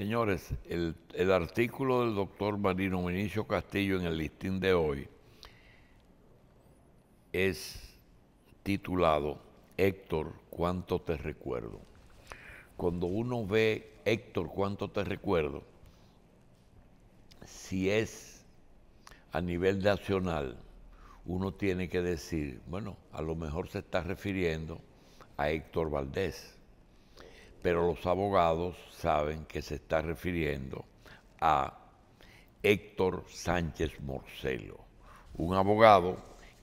Señores, el, artículo del doctor Marino Vinicio Castillo en el listín de hoy es titulado Héctor, cuánto te recuerdo. Cuando uno ve Héctor, cuánto te recuerdo, si es a nivel nacional, uno tiene que decir, bueno, a lo mejor se está refiriendo a Héctor Valdés, pero los abogados saben que se está refiriendo a Héctor Sánchez Morcelo, un abogado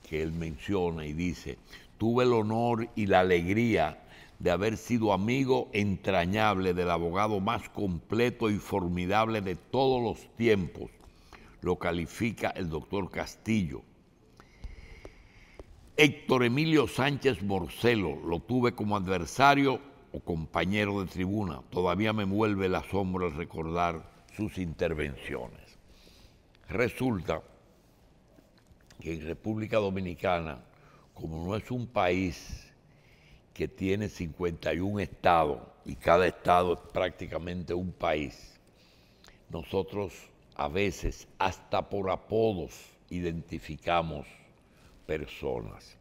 que él menciona y dice, tuve el honor y la alegría de haber sido amigo entrañable del abogado más completo y formidable de todos los tiempos, lo califica el doctor Castillo. Héctor Emilio Sánchez Morcelo lo tuve como adversario compañero de tribuna, todavía me vuelve la sombra recordar sus intervenciones. Resulta que en República Dominicana, como no es un país que tiene 51 estados y cada estado es prácticamente un país, nosotros a veces hasta por apodos identificamos personas,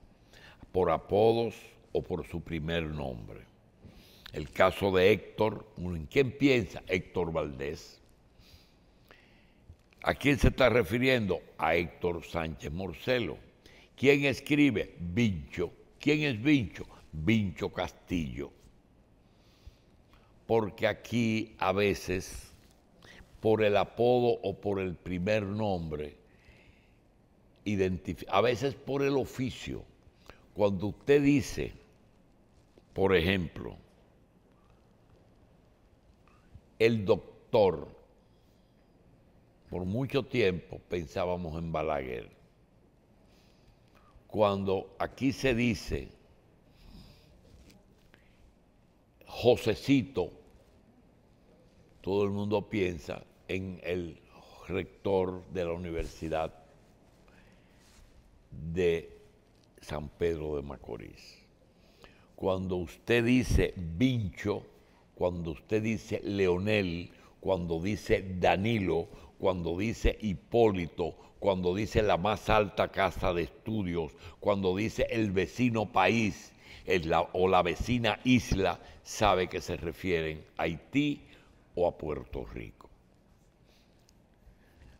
por apodos o por su primer nombre. El caso de Héctor, ¿en quién piensa? Héctor Valdés. ¿A quién se está refiriendo? A Héctor Sánchez Morcelo. ¿Quién escribe? Vincho. ¿Quién es Vincho? Vincho Castillo. Porque aquí a veces, por el apodo o por el primer nombre, a veces por el oficio, cuando usted dice, por ejemplo, el doctor. Por mucho tiempo pensábamos en Balaguer. Cuando aquí se dice Josecito, todo el mundo piensa en el rector de la Universidad de San Pedro de Macorís. Cuando usted dice Vincho, cuando usted dice Leonel, cuando dice Danilo, cuando dice Hipólito, cuando dice la más alta casa de estudios, cuando dice el vecino país o la vecina isla, sabe que se refieren a Haití o a Puerto Rico.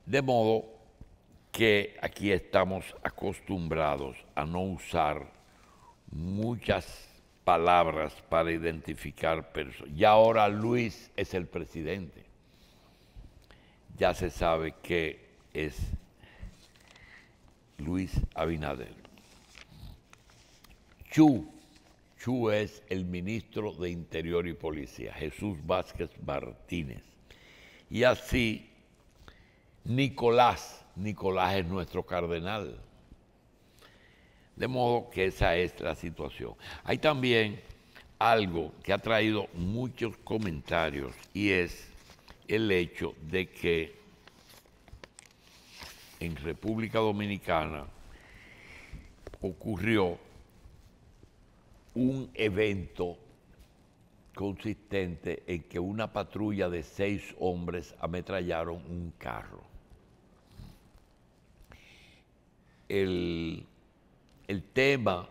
De modo que aquí estamos acostumbrados a no usar muchas palabras para identificar personas. Y ahora Luis es el presidente. Ya se sabe que es Luis Abinader. Chu, Chu es el ministro de Interior y Policía, Jesús Vázquez Martínez. Y así, Nicolás, Nicolás es nuestro cardenal. De modo que esa es la situación. Hay también algo que ha traído muchos comentarios y es el hecho de que en República Dominicana ocurrió un evento consistente en que una patrulla de seis hombres ametrallaron un carro. El el tema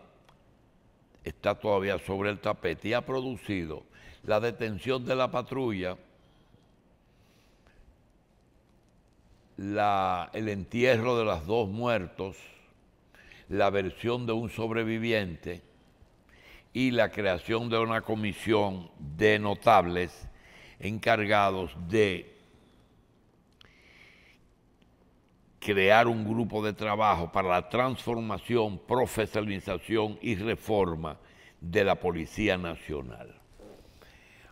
está todavía sobre el tapete y ha producido la detención de la patrulla, el entierro de las dos muertos, la versión de un sobreviviente y la creación de una comisión de notables encargados de crear un grupo de trabajo para la transformación, profesionalización y reforma de la Policía Nacional.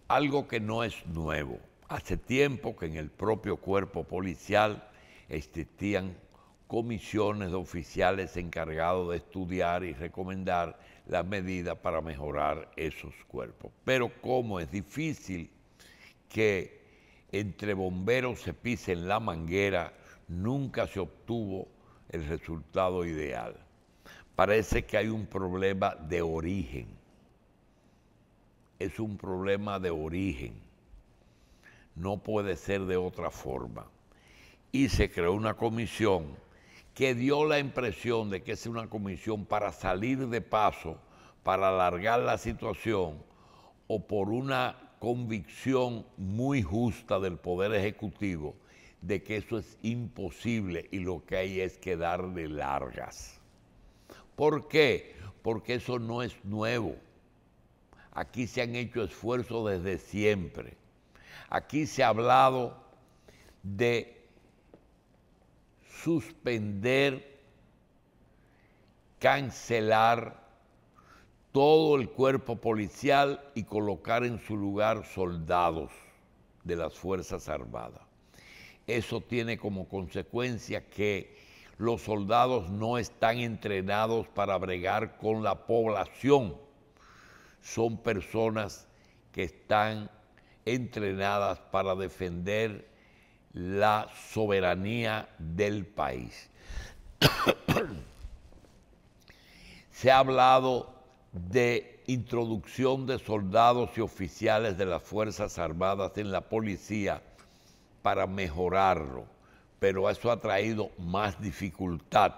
Algo que no es nuevo. Hace tiempo que en el propio cuerpo policial existían comisiones de oficiales encargados de estudiar y recomendar las medidas para mejorar esos cuerpos. Pero cómo es difícil que entre bomberos se pisen la manguera nunca se obtuvo el resultado ideal. Parece que hay un problema de origen. Es un problema de origen. No puede ser de otra forma. Y se creó una comisión que dio la impresión de que es una comisión para salir de paso, para alargar la situación o por una convicción muy justa del Poder Ejecutivo de que eso es imposible y lo que hay es quedar de largas. ¿Por qué? Porque eso no es nuevo. Aquí se han hecho esfuerzos desde siempre. Aquí se ha hablado de suspender, cancelar todo el cuerpo policial y colocar en su lugar soldados de las Fuerzas Armadas. Eso tiene como consecuencia que los soldados no están entrenados para bregar con la población. Son personas que están entrenadas para defender la soberanía del país. Se ha hablado de introducción de soldados y oficiales de las Fuerzas Armadas en la policía para mejorarlo, pero eso ha traído más dificultad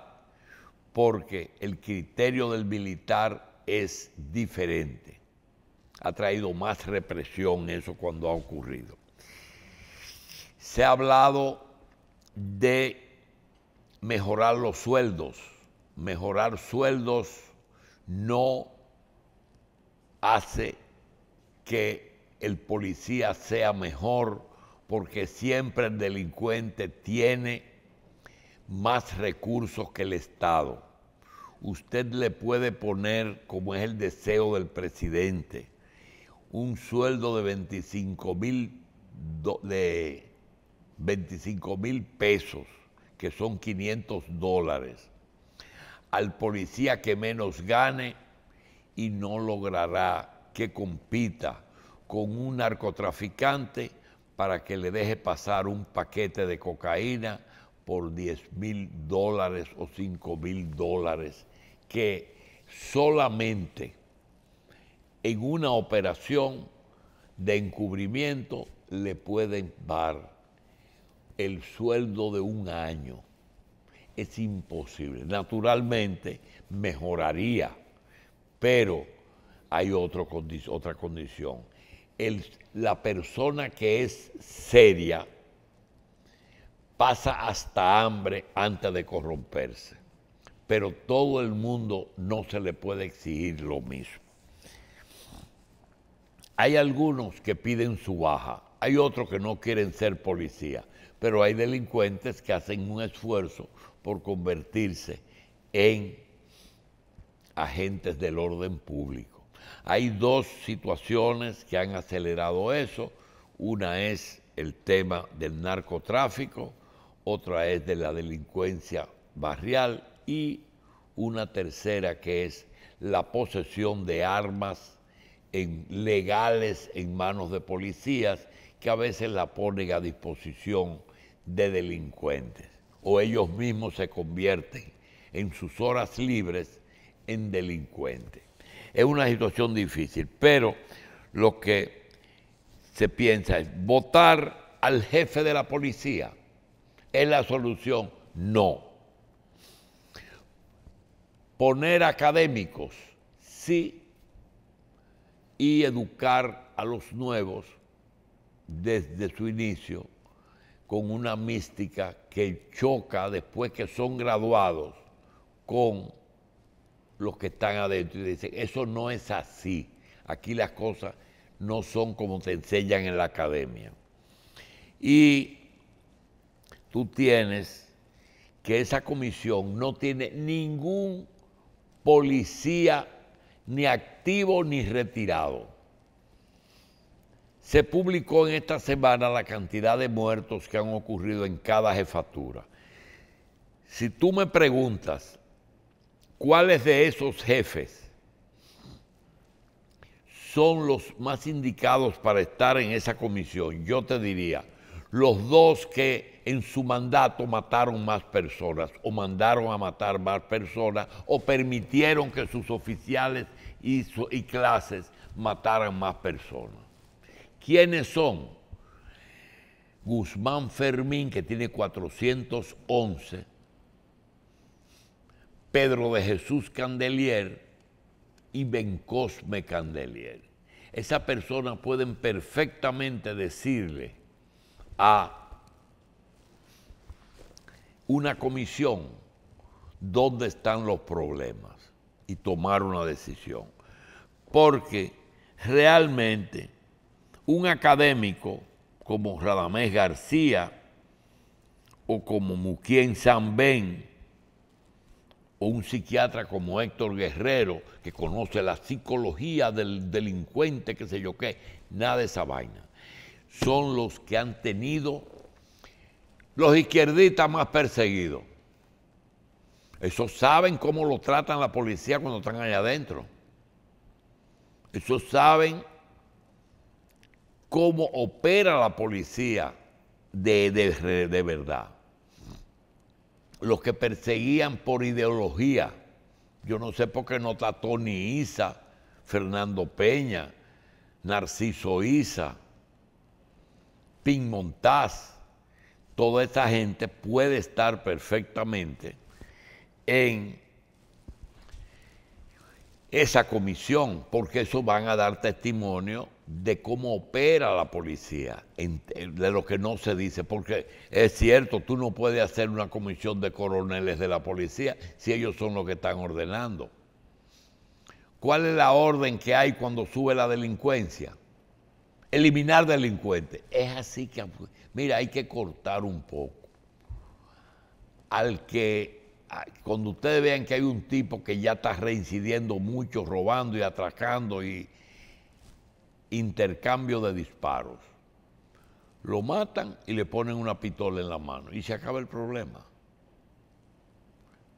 porque el criterio del militar es diferente. Ha traído más represión eso cuando ha ocurrido. Se ha hablado de mejorar los sueldos. Mejorar sueldos no hace que el policía sea mejor, porque siempre el delincuente tiene más recursos que el Estado. Usted le puede poner, como es el deseo del presidente, un sueldo de 25 mil de pesos, que son 500 dólares, al policía que menos gane y no logrará que compita con un narcotraficante para que le deje pasar un paquete de cocaína por 10 mil dólares o 5 mil dólares, que solamente en una operación de encubrimiento le pueden dar el sueldo de un año. Es imposible. Naturalmente mejoraría, pero hay otra condición la persona que es seria pasa hasta hambre antes de corromperse. Pero todo el mundo no se le puede exigir lo mismo. Hay algunos que piden su baja, hay otros que no quieren ser policía, pero hay delincuentes que hacen un esfuerzo por convertirse en agentes del orden público. Hay dos situaciones que han acelerado eso. Una es el tema del narcotráfico, otra es de la delincuencia barrial y una tercera que es la posesión de armas legales en manos de policías que a veces la ponen a disposición de delincuentes o ellos mismos se convierten en sus horas libres en delincuentes es una situación difícil, pero lo que se piensa es votar al jefe de la policía. ¿Es la solución? No. Poner académicos, sí, y educar a los nuevos desde su inicio con una mística que choca después que son graduados con los que están adentro y dicen, eso no es así, aquí las cosas no son como te enseñan en la academia. Y tú tienes que esa comisión no tiene ningún policía ni activo ni retirado. Se publicó en esta semana la cantidad de muertos que han ocurrido en cada jefatura. Si tú me preguntas, cuáles de esos jefes son los más indicados para estar en esa comisión, yo te diría, los dos que en su mandato mataron más personas o mandaron a matar más personas o permitieron que sus oficiales y, clases mataran más personas. ¿Quiénes son? Guzmán Fermín, que tiene 411 Pedro de Jesús Candelier y Ben Cosme Candelier. Esas personas pueden perfectamente decirle a una comisión dónde están los problemas y tomar una decisión. Porque realmente un académico como Radamés García o como Muquien Zambén o un psiquiatra como Héctor Guerrero, que conoce la psicología del delincuente, qué sé yo qué, nada de esa vaina. Son los que han tenido los izquierdistas más perseguidos. Esos saben cómo lo tratan la policía cuando están allá adentro. Esos saben cómo opera la policía de verdad los que perseguían por ideología. Yo no sé por qué no trató ni Isa, Fernando Peña, Narciso Isa, Pin Montaz. Toda esa gente puede estar perfectamente en esa comisión, porque eso van a dar testimonio de cómo opera la policía, de lo que no se dice, porque es cierto, tú no puedes hacer una comisión de coroneles de la policía si ellos son los que están ordenando. ¿Cuál es la orden que hay cuando sube la delincuencia? Eliminar delincuentes. Es así que, mira, hay que cortar un poco. Al que Ah, cuando ustedes vean que hay un tipo que ya está reincidiendo mucho, robando y atracando y intercambio de disparos, lo matan y le ponen una pistola en la mano y se acaba el problema.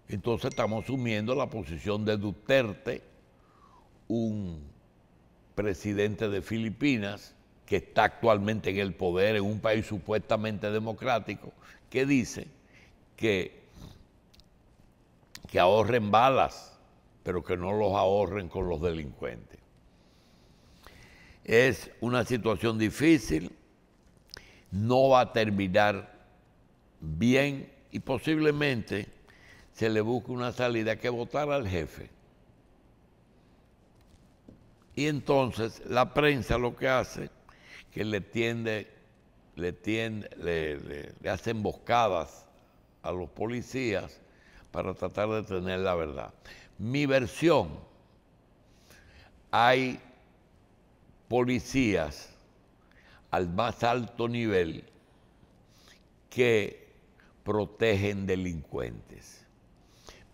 Entonces estamos asumiendo la posición de Duterte, un presidente de Filipinas que está actualmente en el poder en un país supuestamente democrático, que dice que que ahorren balas, pero que no los ahorren con los delincuentes. Es una situación difícil, no va a terminar bien y posiblemente se le busque una salida que votar al jefe. Y entonces la prensa lo que hace, que le tiende, le, tiende, le, le hace emboscadas a los policías para tratar de tener la verdad. Mi versión, hay policías al más alto nivel que protegen delincuentes,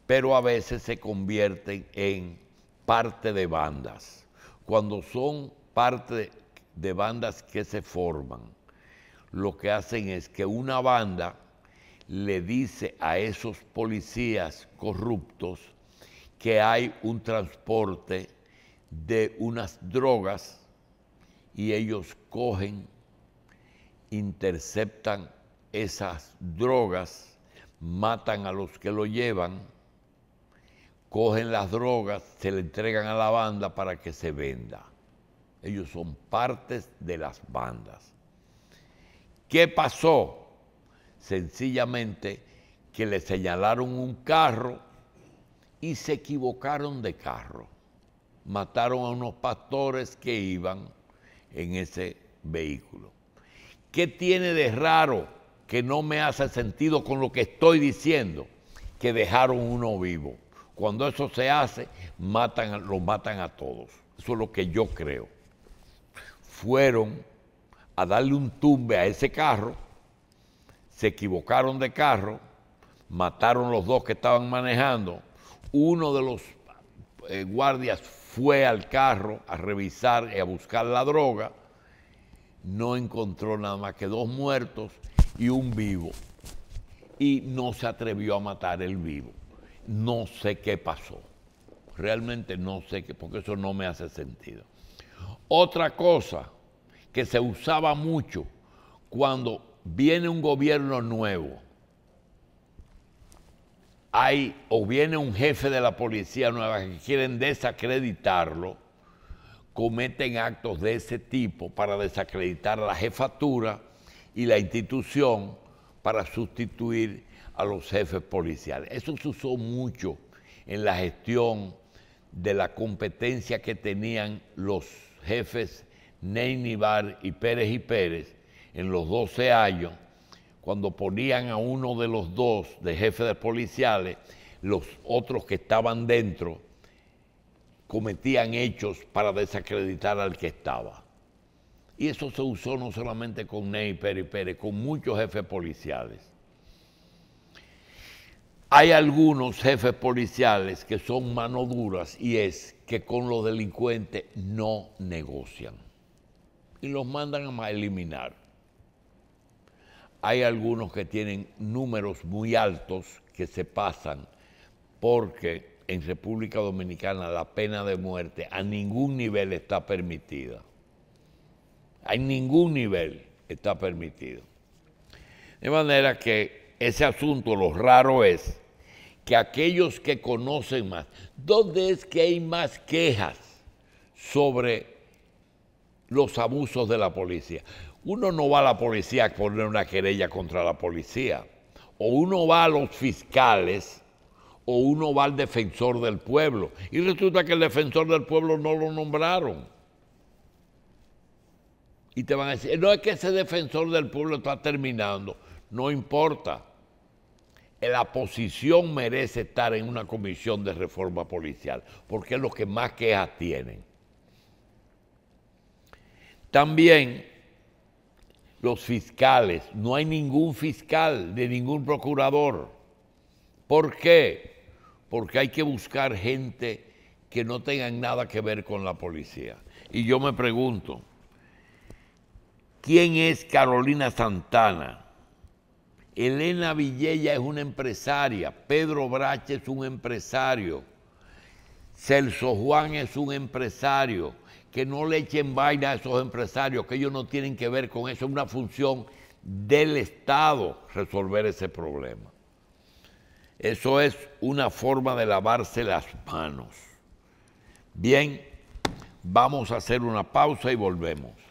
pero a veces se convierten en parte de bandas. Cuando son parte de bandas que se forman, lo que hacen es que una banda le dice a esos policías corruptos que hay un transporte de unas drogas y ellos cogen, interceptan esas drogas, matan a los que lo llevan, cogen las drogas, se le entregan a la banda para que se venda. Ellos son partes de las bandas. ¿Qué pasó? sencillamente que le señalaron un carro y se equivocaron de carro. Mataron a unos pastores que iban en ese vehículo. ¿Qué tiene de raro que no me hace sentido con lo que estoy diciendo? Que dejaron uno vivo. Cuando eso se hace, matan, matan a todos. Eso es lo que yo creo. Fueron a darle un tumbe a ese carro se equivocaron de carro, mataron los dos que estaban manejando, uno de los eh, guardias fue al carro a revisar y a buscar la droga, no encontró nada más que dos muertos y un vivo. Y no se atrevió a matar el vivo. No sé qué pasó. Realmente no sé qué, porque eso no me hace sentido. Otra cosa que se usaba mucho cuando viene un gobierno nuevo, hay o viene un jefe de la policía nueva que quieren desacreditarlo, cometen actos de ese tipo para desacreditar la jefatura y la institución para sustituir a los jefes policiales. Eso se usó mucho en la gestión de la competencia que tenían los jefes Neynibar y Pérez y Pérez en los 12 años, cuando ponían a uno de los dos de jefes de policiales, los otros que estaban dentro cometían hechos para desacreditar al que estaba. Y eso se usó no solamente con Ney Pérez Pérez, con muchos jefes policiales. Hay algunos jefes policiales que son mano duras y es que con los delincuentes no negocian y los mandan a eliminar. Hay algunos que tienen números muy altos que se pasan porque en República Dominicana la pena de muerte a ningún nivel está permitida. A ningún nivel está permitido. De manera que ese asunto lo raro es que aquellos que conocen más, ¿dónde es que hay más quejas sobre los abusos de la policía? Uno no va a la policía a poner una querella contra la policía. O uno va a los fiscales o uno va al defensor del pueblo. Y resulta que el defensor del pueblo no lo nombraron. Y te van a decir, no es que ese defensor del pueblo está terminando. No importa. La posición merece estar en una comisión de reforma policial, porque es lo que más quejas tienen. También los fiscales. No hay ningún fiscal de ningún procurador. ¿Por qué? Porque hay que buscar gente que no tenga nada que ver con la policía. Y yo me pregunto, ¿quién es Carolina Santana? Elena Villella es una empresaria, Pedro Brache es un empresario, Celso Juan es un empresario, que no le echen vaina a esos empresarios, que ellos no tienen que ver con eso, es una función del Estado resolver ese problema. Eso es una forma de lavarse las manos. Bien, vamos a hacer una pausa y volvemos.